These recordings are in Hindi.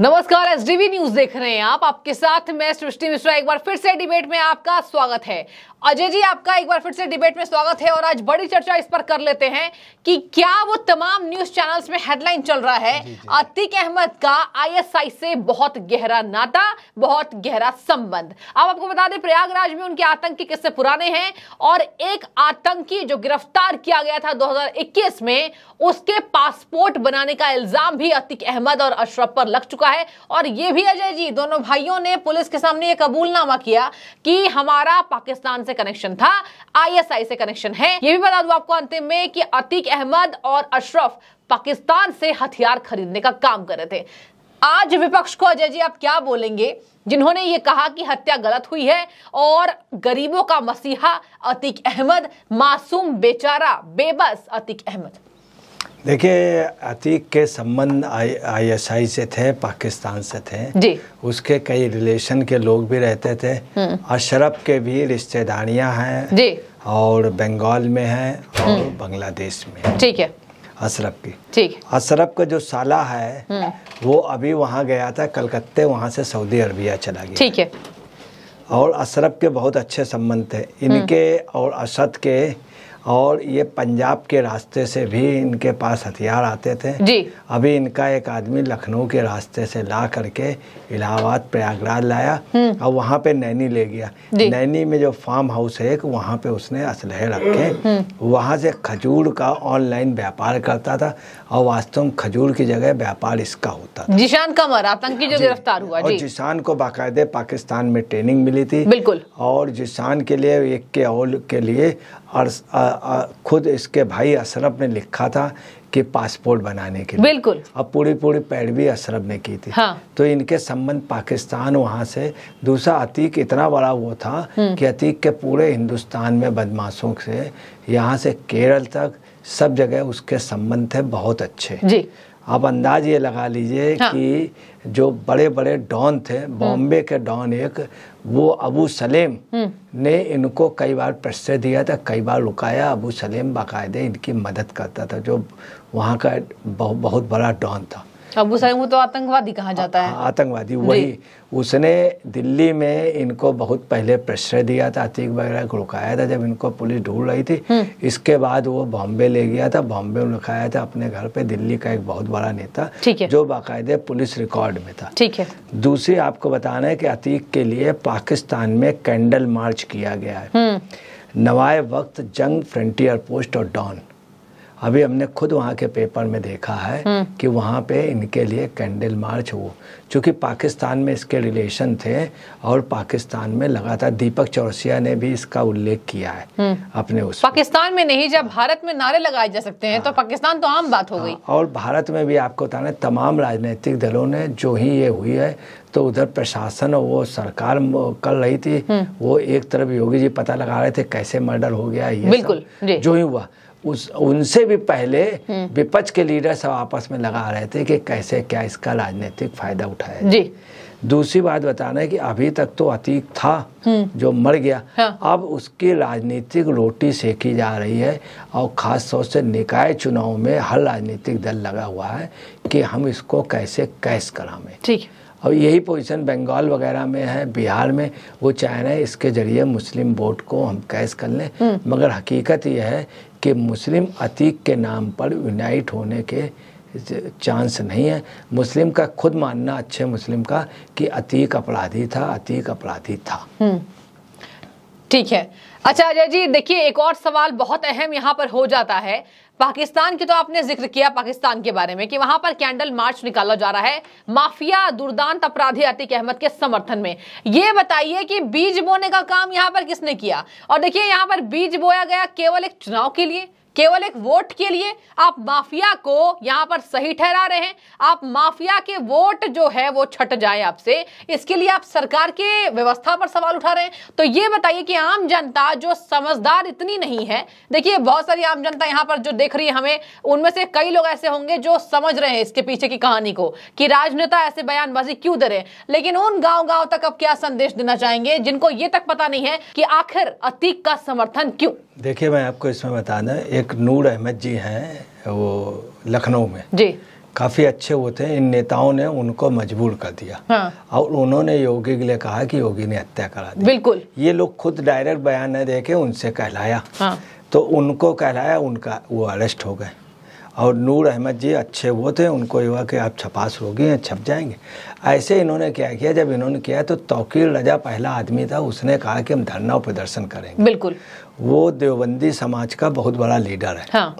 नमस्कार एस डीवी न्यूज देख रहे हैं आप आपके साथ मैं सृष्टि मिश्रा एक बार फिर से डिबेट में आपका स्वागत है अजय जी आपका एक बार फिर से डिबेट में स्वागत है और आज बड़ी चर्चा इस पर कर लेते हैं कि क्या वो तमाम न्यूज चैनल्स में हेडलाइन चल रहा है अतिक अहमद का आईएसआई से बहुत गहरा नाता बहुत गहरा संबंध आप आपको बता दें प्रयागराज में उनके आतंकी किस्से पुराने हैं और एक आतंकी जो गिरफ्तार किया गया था दो में उसके पासपोर्ट बनाने का इल्जाम भी अतिक अहमद और अशरफ पर लग चुका चुका है और ये भी अजय जी दोनों भाइयों ने पुलिस के सामने ये कबूलनामा किया कि हमारा पाकिस्तान से कनेक्शन था आईएसआई से कनेक्शन है ये भी बता दू आपको अंतिम में कि अतीक अहमद और अशरफ पाकिस्तान से हथियार खरीदने का काम कर रहे थे आज विपक्ष को अजय जी आप क्या बोलेंगे जिन्होंने ये कहा कि हत्या गलत हुई है और गरीबों का मसीहा अतीक अहमद मासूम बेचारा बेबस अतीक अहमद देखिए अतीक के संबंध आईएसआई से थे पाकिस्तान से थे जी उसके कई रिलेशन के लोग भी रहते थे हम्म। अशरफ के भी रिश्तेदारियां हैं जी और बंगाल में हैं और हम्म। बांग्लादेश में ठीक है अशरफ की ठीक अशरफ का जो साला है हम्म। वो अभी वहाँ गया था कलकत्ते वहाँ से सऊदी अरबिया चला गया ठीक है और अशरफ के बहुत अच्छे संबंध थे इनके और असद के और ये पंजाब के रास्ते से भी इनके पास हथियार आते थे जी अभी इनका एक आदमी लखनऊ के रास्ते से ला करके इलाहाबाद प्रयागराज लाया हम्म। और वहाँ पे नैनी ले गया नैनी में जो फार्म हाउस है वहाँ पे उसने असलहे रखे हम्म। वहाँ से खजूर का ऑनलाइन व्यापार करता था और वास्तव में खजूर की जगह व्यापार इसका होता था जिशान कमर आतंकी जो गिरफ्तार हुआ और जिशान को बाकायदे पाकिस्तान में ट्रेनिंग मिली थी बिल्कुल और जिशान के लिए एक के और के लिए और खुद इसके भाई अशरफ ने लिखा था कि पासपोर्ट बनाने के लिए बिल्कुल अब पूरी पूरी पैरवी अशरफ ने की थी हाँ। तो इनके संबंध पाकिस्तान वहाँ से दूसरा अतीक इतना बड़ा वो था हम्म। कि अतीक के पूरे हिंदुस्तान में बदमाशों से यहाँ से केरल तक सब जगह उसके संबंध है बहुत अच्छे जी आप अंदाज ये लगा लीजिए हाँ। कि जो बड़े बड़े डॉन थे बॉम्बे के डॉन एक वो अबू सलेम हम्म। ने इनको कई बार प्रश्रय दिया था कई बार रुकाया अबू सलेम बाकायदे इनकी मदद करता था जो वहाँ का बहुत बड़ा डॉन था अबू सलेम तो आतंकवादी कहा जाता है आतंकवादी वही उसने दिल्ली में इनको बहुत पहले प्रेशर दिया था अतीक वगैरह को रुकाया था जब इनको पुलिस ढूंढ रही थी हम्म। इसके बाद वो बॉम्बे ले गया था बॉम्बे में रुकाया था अपने घर पे दिल्ली का एक बहुत बड़ा नेता जो बाकायदे पुलिस रिकॉर्ड में था ठीक है दूसरी आपको बताना है कि अतीक के लिए पाकिस्तान में कैंडल मार्च किया गया है हम्म। नवाए वक्त जंग फ्रंटियर पोस्ट और डॉन अभी हमने खुद वहाँ के पेपर में देखा है हम्म। कि वहाँ पे इनके लिए कैंडल मार्च हो चूँकि पाकिस्तान में इसके रिलेशन थे और पाकिस्तान में लगातार दीपक चौरसिया ने भी इसका उल्लेख किया है हम्म। अपने उस पाकिस्तान में नहीं जब भारत में नारे लगाए जा सकते हैं तो हाँ। पाकिस्तान तो आम बात हो गई हाँ, और भारत में भी आपको बताने तमाम राजनीतिक दलों ने जो ही ये हुई है तो उधर प्रशासन और वो सरकार कर रही थी हम्म। वो एक तरफ योगी जी पता लगा रहे थे कैसे मर्डर हो गया ये बिल्कुल जो ही हुआ उस उनसे भी पहले हम्म। विपक्ष के लीडर सब आपस में लगा रहे थे कि कैसे क्या इसका राजनीतिक फायदा उठाया जी दूसरी बात बताना है कि अभी तक तो अतीक था हम्म। जो मर गया हाँ। अब उसकी राजनीतिक रोटी सेकी जा रही है और खास तौर से निकाय चुनाव में हर राजनीतिक दल लगा हुआ है कि हम इसको कैसे कैश करावें ठीक है और यही पोजीशन बंगाल वगैरह में है बिहार में वो चाह रहे हैं इसके ज़रिए मुस्लिम वोट को हम कैश कर लें हम्म। मगर हकीकत यह है कि मुस्लिम अतीक के नाम पर यूनाइट होने के चांस नहीं है मुस्लिम का खुद मानना अच्छे मुस्लिम का कि अतीक अपराधी था अतीक अपराधी था हम्म। ठीक है अच्छा अजय जी देखिए एक और सवाल बहुत अहम यहाँ पर हो जाता है पाकिस्तान की तो आपने जिक्र किया पाकिस्तान के बारे में कि वहां पर कैंडल मार्च निकाला जा रहा है माफिया दुर्दांत अपराधी अतिक अहमद के समर्थन में ये बताइए कि बीज बोने का काम यहाँ पर किसने किया और देखिए यहाँ पर बीज बोया गया केवल एक चुनाव के लिए केवल एक वोट के लिए आप माफिया को यहां पर सही ठहरा रहे हैं आप माफिया के वोट जो है वो छट जाए आपसे इसके लिए आप सरकार के व्यवस्था पर सवाल उठा रहे हैं तो ये बताइए कि आम जनता जो समझदार इतनी नहीं है देखिए बहुत सारी आम जनता यहाँ पर जो देख रही है हमें उनमें से कई लोग ऐसे होंगे जो समझ रहे हैं इसके पीछे की कहानी को कि राजनेता ऐसे बयानबाजी क्यों दे रहे हैं लेकिन उन गांव गांव तक अब क्या संदेश देना चाहेंगे जिनको ये तक पता नहीं है कि आखिर अतीक का समर्थन क्यों देखिए मैं आपको इसमें बताना एक एक नूर अहमद जी हैं वो लखनऊ में जी काफ़ी अच्छे वो थे इन नेताओं ने उनको मजबूर कर दिया हाँ। और उन्होंने योगी के लिए कहा कि योगी ने हत्या करा दी बिल्कुल ये लोग खुद डायरेक्ट बयान न दे के उनसे कहलाया हाँ। तो उनको कहलाया उनका वो अरेस्ट हो गए और नूर अहमद जी अच्छे वो थे उनको ये हुआ कि आप छपास रोगी हैं छप जाएंगे ऐसे इन्होंने क्या किया जब इन्होंने किया तो तोकील रजा पहला आदमी था उसने कहा कि हम धरना प्रदर्शन करेंगे बिल्कुल वो देवबंदी समाज का बहुत बड़ा लीडर है हाँ।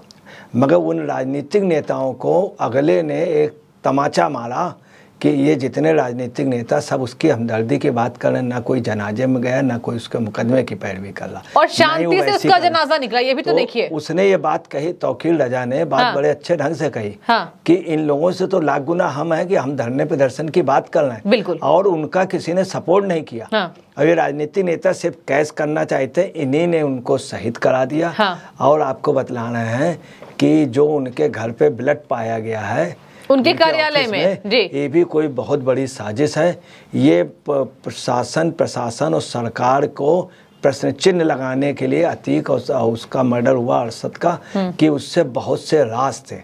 मगर उन राजनीतिक नेताओं को अगले ने एक तमाचा मारा कि ये जितने राजनीतिक नेता सब उसकी हमदर्दी की बात कर रहे ना कोई जनाजे में गया ना कोई उसके मुकदमे की पैरवी कर रहा और शांति से उसका जनाजा निकला ये भी तो, तो देखिए उसने ये बात कही तोकील रजा ने बात हाँ। बड़े अच्छे ढंग से कही हाँ। कि इन लोगों से तो लाख गुना हम है कि हम धरने प्रदर्शन की बात कर रहे हैं बिल्कुल और उनका किसी ने सपोर्ट नहीं किया हाँ। अब ये राजनीतिक नेता सिर्फ कैश करना चाहते इन्हीं ने उनको शहीद करा दिया हाँ। और आपको बतलाना है कि जो उनके घर पे ब्लड पाया गया है उनके कार्यालय में, में जी ये भी कोई बहुत बड़ी साजिश है ये प्रशासन प्रशासन और सरकार को प्रश्न चिन्ह लगाने के लिए अतीक और उसका मर्डर हुआ अरसद का हम्म। कि उससे बहुत से राज थे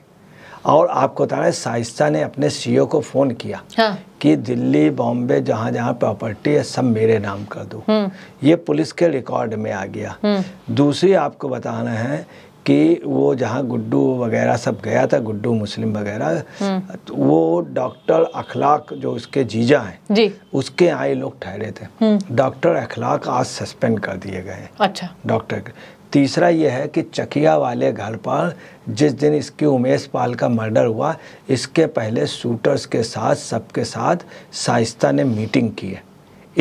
और आपको बता रहे साइस्ता ने अपने सीईओ को फ़ोन किया हाँ। कि दिल्ली बॉम्बे जहाँ जहाँ प्रॉपर्टी है सब मेरे नाम कर दो हम्म। ये पुलिस के रिकॉर्ड में आ गया हम्म। दूसरी आपको बताना है कि वो जहाँ गुड्डू वगैरह सब गया था गुड्डू मुस्लिम वगैरह हम्म। तो वो डॉक्टर अखलाक जो उसके जीजा हैं जी उसके यहाँ ये लोग ठहरे थे हम्म। डॉक्टर अखलाक आज सस्पेंड कर दिए गए अच्छा डॉक्टर तीसरा ये है कि चकिया वाले घर पर जिस दिन इसकी उमेश पाल का मर्डर हुआ इसके पहले शूटर्स के साथ सबके साथ साइस्ता ने मीटिंग की है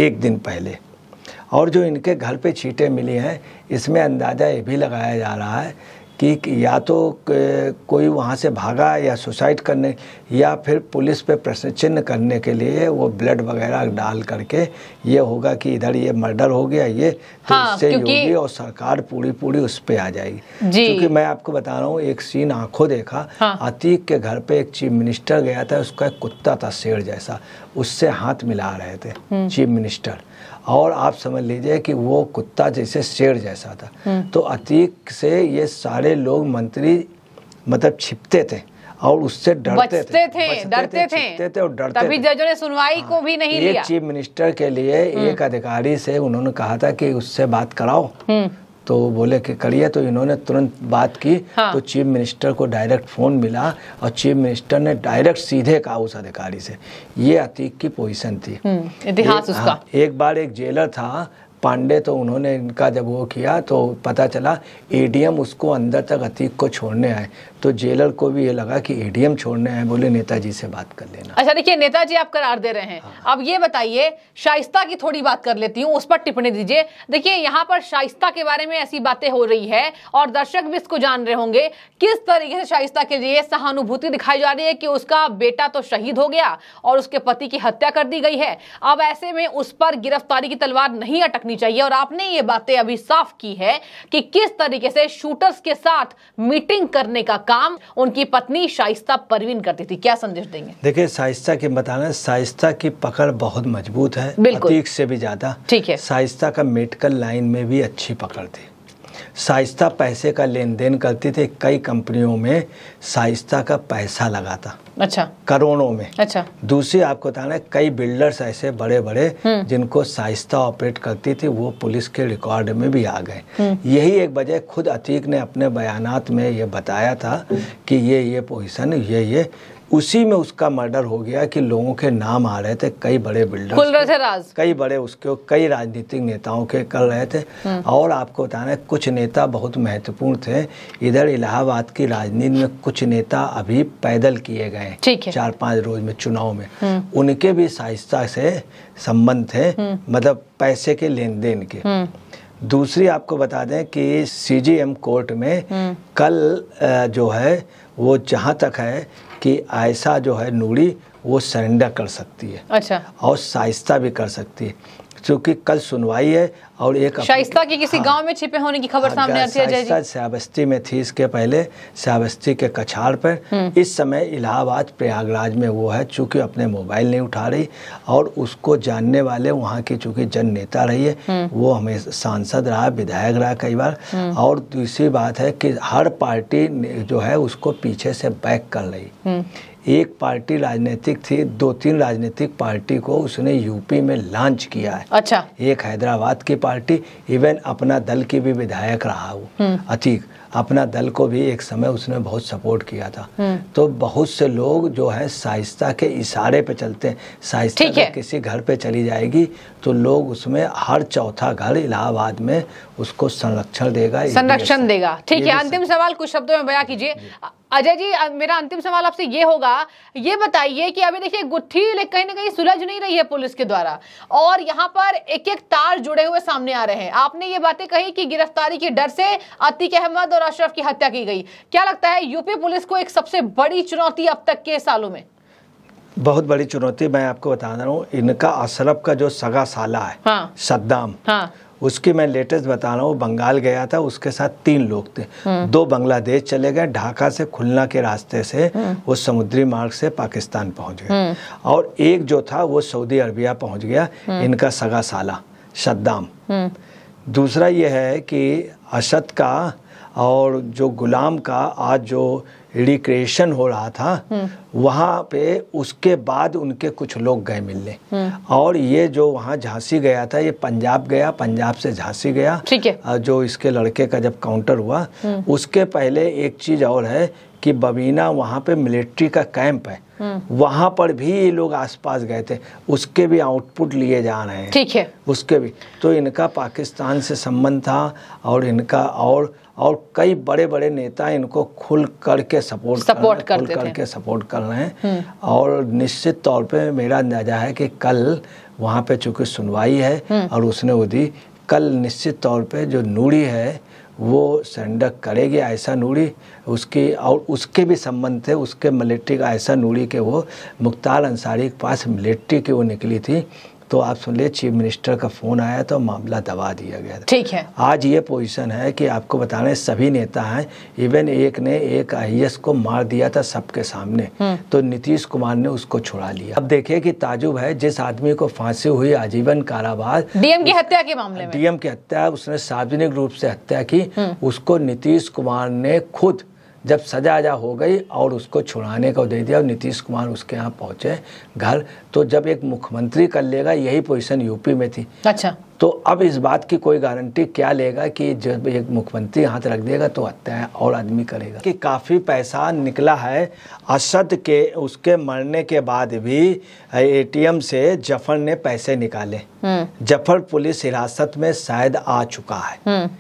एक दिन पहले और जो इनके घर पे छीटें मिली हैं इसमें अंदाज़ा ये भी लगाया जा रहा है कि या तो कोई वहाँ से भागा या सुसाइड करने या फिर पुलिस पे प्रश्न चिन्ह करने के लिए वो ब्लड वगैरह डाल करके ये होगा कि इधर ये मर्डर हो गया ये तो हाँ, इससे योगी और सरकार पूरी पूरी उस पर आ जाएगी क्योंकि मैं आपको बता रहा हूँ एक सीन आंखों देखा हाँ। अतीक के घर पे एक चीफ मिनिस्टर गया था उसका एक कुत्ता था शेर जैसा उससे हाथ मिला रहे थे हम्म। चीफ मिनिस्टर और आप समझ लीजिए कि वो कुत्ता जैसे शेर जैसा था हम्म। तो अतीक से ये सारे लोग मंत्री मतलब छिपते थे और उससे डरते थे, थे डरते थे, थे, थे और डरते तभी जजों ने सुनवाई को हाँ। भी नहीं लिया चीफ मिनिस्टर के लिए हम्म। एक अधिकारी से उन्होंने कहा था कि उससे बात कराओ हम्म। तो बोले कि करिए तो इन्होंने तुरंत बात की हाँ। तो चीफ मिनिस्टर को डायरेक्ट फ़ोन मिला और चीफ मिनिस्टर ने डायरेक्ट सीधे कहा उस अधिकारी से ये अतीक की पोजीशन थी हम्म, इतिहास उसका हाँ, एक बार एक जेलर था पांडे तो उन्होंने इनका जब वो किया तो पता चला एडीएम उसको अंदर तक अतीक को छोड़ने आए तो जेलर को भी ये लगा कि एडीएम छोड़ने आए बोले नेताजी से बात कर लेना अच्छा देखिए नेताजी आप करार दे रहे हैं हाँ। अब ये बताइए शाइस्ता की थोड़ी बात कर लेती हूँ उस पर टिप्पणी दीजिए देखिए यहाँ पर शाइस्ता के बारे में ऐसी बातें हो रही है और दर्शक भी इसको जान रहे होंगे किस तरीके से शाइस्ता के लिए सहानुभूति दिखाई जा रही है कि उसका बेटा तो शहीद हो गया और उसके पति की हत्या कर दी गई है अब ऐसे में उस पर गिरफ्तारी की तलवार नहीं अटकनी होनी चाहिए और आपने ये बातें अभी साफ की है कि किस तरीके से शूटर्स के साथ मीटिंग करने का काम उनकी पत्नी शाइस्ता परवीन करती थी क्या संदेश देंगे देखिए शाइस्ता के बताने शाइस्ता की पकड़ बहुत मजबूत है बिल्कुल से भी ज्यादा ठीक है शाइस्ता का मेडिकल लाइन में भी अच्छी पकड़ थी शाइस्ता पैसे का लेन देन करती थी कई कंपनियों में शाइस्ता का पैसा लगाता अच्छा करोड़ों में अच्छा दूसरी आपको बताना है कई बिल्डर्स ऐसे बड़े बड़े हम्म। जिनको साइस्ता ऑपरेट करती थी वो पुलिस के रिकॉर्ड में भी आ गए हम्म। यही एक वजह खुद अतीक ने अपने बयानात में ये बताया था हम्म। कि ये ये पोजिशन ये ये उसी में उसका मर्डर हो गया कि लोगों के नाम आ रहे थे कई बड़े बिल्डर खुल रहे थे राज कई बड़े उसके कई राजनीतिक नेताओं के कर रहे थे हम्म। और आपको बताना कुछ नेता बहुत महत्वपूर्ण थे इधर इलाहाबाद की राजनीति में कुछ नेता अभी पैदल किए गए चार पांच रोज में चुनाव में हम्म। उनके भी साहिस्ता से संबंध थे हम्म। मतलब पैसे के लेन देन के दूसरी आपको बता दें कि सीजीएम कोर्ट में कल जो है वो जहाँ तक है कि ऐसा जो है नूरी वो सरेंडर कर सकती है अच्छा और शाइस्ता भी कर सकती है क्योंकि कल सुनवाई है और एक शाइस्ता की किसी हाँ, गांव में छिपे होने की खबर हाँ, सामने आती है श्यावस्ती में थी इसके पहले श्यावस्ती के कछाड़ पर हम्म। इस समय इलाहाबाद प्रयागराज में वो है चूंकि अपने मोबाइल नहीं उठा रही और उसको जानने वाले वहाँ की चूंकि जन नेता रही है हम्म। वो हमें सांसद रहा विधायक रहा कई बार हम्म। और दूसरी बात है कि हर पार्टी जो है उसको पीछे से बैक कर रही एक पार्टी राजनीतिक थी दो तीन राजनीतिक पार्टी को उसने यूपी में लॉन्च किया है अच्छा एक हैदराबाद की पार्टी इवन अपना दल की भी विधायक रहा वो हम्म। अतीक अपना दल को भी एक समय उसने बहुत सपोर्ट किया था तो बहुत से लोग जो है साहिस्ता के इशारे पे चलते हैं है। किसी घर पे चली जाएगी तो लोग उसमें हर चौथा घर इलाहाबाद में उसको संरक्षण देगा संरक्षण देगा ठीक है अंतिम सवाल कुछ शब्दों में बया कीजिए अजय जी मेरा अंतिम सवाल आपसे ये होगा ये बताइए कि अभी देखिए गुत्थी कहीं ना कहीं सुलझ नहीं रही है पुलिस के द्वारा और यहाँ पर एक एक तार जुड़े हुए सामने आ रहे हैं आपने ये बातें कही कि गिरफ्तारी के डर से अतीक अहमद और अनवर अशरफ की हत्या की गई क्या लगता है यूपी पुलिस को एक सबसे बड़ी चुनौती अब तक के सालों में बहुत बड़ी चुनौती मैं आपको बता रहा हूँ इनका अशरफ का जो सगा साला है हाँ, सद्दाम हाँ, उसकी मैं लेटेस्ट बता रहा हूँ बंगाल गया था उसके साथ तीन लोग थे हम्म। दो बांग्लादेश चले गए ढाका से खुलना के रास्ते से हम्म। वो समुद्री मार्ग से पाकिस्तान पहुंच गए हम्म। और एक जो था वो सऊदी अरबिया पहुंच गया इनका सगा साला सद्दाम दूसरा ये है कि असद का और जो गुलाम का आज जो रिक्रिएशन हो रहा था वहाँ पे उसके बाद उनके कुछ लोग गए मिलने और ये जो वहाँ झांसी गया था ये पंजाब गया पंजाब से झांसी गया ठीक है जो इसके लड़के का जब काउंटर हुआ उसके पहले एक चीज़ और है कि बबीना वहाँ पे मिलिट्री का कैंप है हम्म। वहाँ पर भी ये लोग आसपास गए थे उसके भी आउटपुट लिए जा रहे हैं ठीक है उसके भी तो इनका पाकिस्तान से संबंध था और इनका और और कई बड़े बड़े नेता इनको खुल करके सपोर्ट सपोर्ट कर खुल करके सपोर्ट कर रहे हैं हम्म। और निश्चित तौर पे मेरा अंदाजा है कि कल वहाँ पे चूंकि सुनवाई है हम्म। और उसने वो दी कल निश्चित तौर पे जो नूरी है वो संडक करेगी ऐसा नूरी उसकी और उसके भी संबंध थे उसके मिलिट्री का ऐसा नूरी के वो मुख्तार अंसारी के पास मिलिट्री की वो निकली थी तो आप सुन लिये चीफ मिनिस्टर का फ़ोन आया तो मामला दबा दिया गया था ठीक है आज ये पोजीशन है कि आपको बता रहे सभी नेता हैं इवन एक ने एक आई को मार दिया था सबके सामने हम्म। तो नीतीश कुमार ने उसको छुड़ा लिया अब देखिए कि ताजुब है जिस आदमी को फांसी हुई आजीवन कारावास डीएम की हत्या के मामले डीएम की हत्या उसने सार्वजनिक रूप से हत्या की हम्म। उसको नीतीश कुमार ने खुद जब सजा आजा हो गई और उसको छुड़ाने का दे दिया और नीतीश कुमार उसके यहाँ पहुँचे घर तो जब एक मुख्यमंत्री कर लेगा यही पोजीशन यूपी में थी अच्छा तो अब इस बात की कोई गारंटी क्या लेगा कि जब एक मुख्यमंत्री हाथ रख देगा तो हत्या और आदमी करेगा कि काफ़ी पैसा निकला है असद के उसके मरने के बाद भी एटीएम से जफर ने पैसे निकाले हम्म। जफर पुलिस हिरासत में शायद आ चुका है हम्म।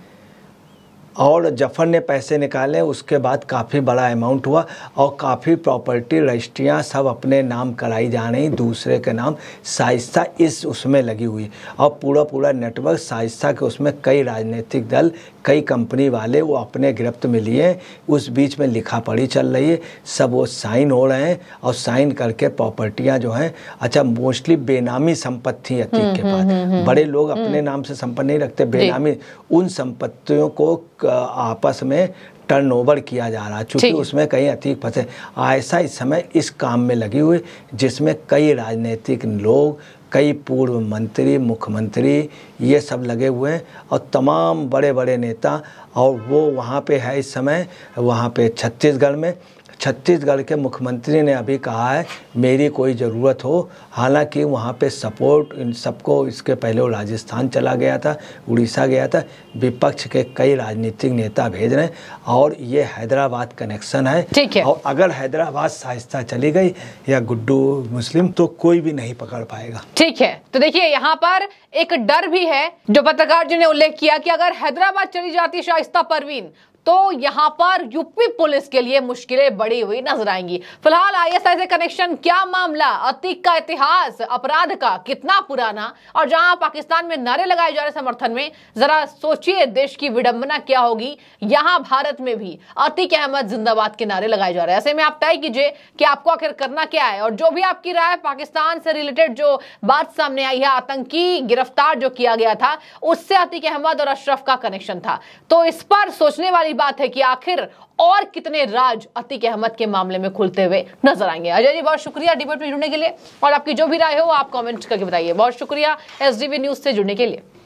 और जफर ने पैसे निकाले उसके बाद काफ़ी बड़ा अमाउंट हुआ और काफ़ी प्रॉपर्टी रजिस्ट्रियाँ सब अपने नाम कराई जा रही दूसरे के नाम साइस्ता इस उसमें लगी हुई और पूरा पूरा नेटवर्क साइस्ता के उसमें कई राजनीतिक दल कई कंपनी वाले वो अपने गिरफ्त में लिए उस बीच में लिखा पढ़ी चल रही है सब वो साइन हो रहे हैं और साइन करके प्रॉपर्टियाँ जो हैं अच्छा मोस्टली बेनामी संपत्ति अतीक के हम्म, पास हम्म, हम्म, बड़े लोग अपने नाम से संपत्ति नहीं रखते बेनामी उन संपत्तियों को आपस में टर्नओवर किया जा रहा है चूँकि उसमें कई अतीक फंसे ऐसा इस समय इस काम में लगी हुई जिसमें कई राजनीतिक लोग कई पूर्व मंत्री मुख्यमंत्री ये सब लगे हुए हैं और तमाम बड़े बड़े नेता और वो वहाँ पे है इस समय वहाँ पे छत्तीसगढ़ में छत्तीसगढ़ के मुख्यमंत्री ने अभी कहा है मेरी कोई ज़रूरत हो हालांकि वहाँ पे सपोर्ट इन सबको इसके पहले राजस्थान चला गया था उड़ीसा गया था विपक्ष के कई राजनीतिक नेता भेज रहे हैं और ये हैदराबाद कनेक्शन है ठीक है और अगर हैदराबाद साहिस्ता चली गई या गुड्डू मुस्लिम तो कोई भी नहीं पकड़ पाएगा ठीक है तो देखिए यहाँ पर एक डर भी है जो पत्रकार जी ने उल्लेख किया कि अगर हैदराबाद चली जाती शाइस्ता परवीन तो यहां पर यूपी पुलिस के लिए मुश्किलें बढ़ी हुई नजर आएंगी फिलहाल आईएसआई से कनेक्शन क्या मामला अतीक का इतिहास अपराध का कितना पुराना और जहां पाकिस्तान में नारे लगाए जा रहे समर्थन में जरा सोचिए देश की विडंबना क्या होगी यहां भारत में भी अतीक अहमद जिंदाबाद के नारे लगाए जा रहे हैं ऐसे में आप तय कीजिए कि आपको आखिर करना क्या है और जो भी आपकी राय पाकिस्तान से रिलेटेड जो बात सामने आई है आतंकी गिरफ्तार जो किया गया था उससे अतीक अहमद और अशरफ का कनेक्शन था तो इस पर सोचने वाली वाली बात है कि आखिर और कितने राज अतिक अहमद के मामले में खुलते हुए नजर आएंगे अजय जी बहुत शुक्रिया डिबेट में जुड़ने के लिए और आपकी जो भी राय हो आप कमेंट करके बताइए बहुत शुक्रिया एसडीवी न्यूज से जुड़ने के लिए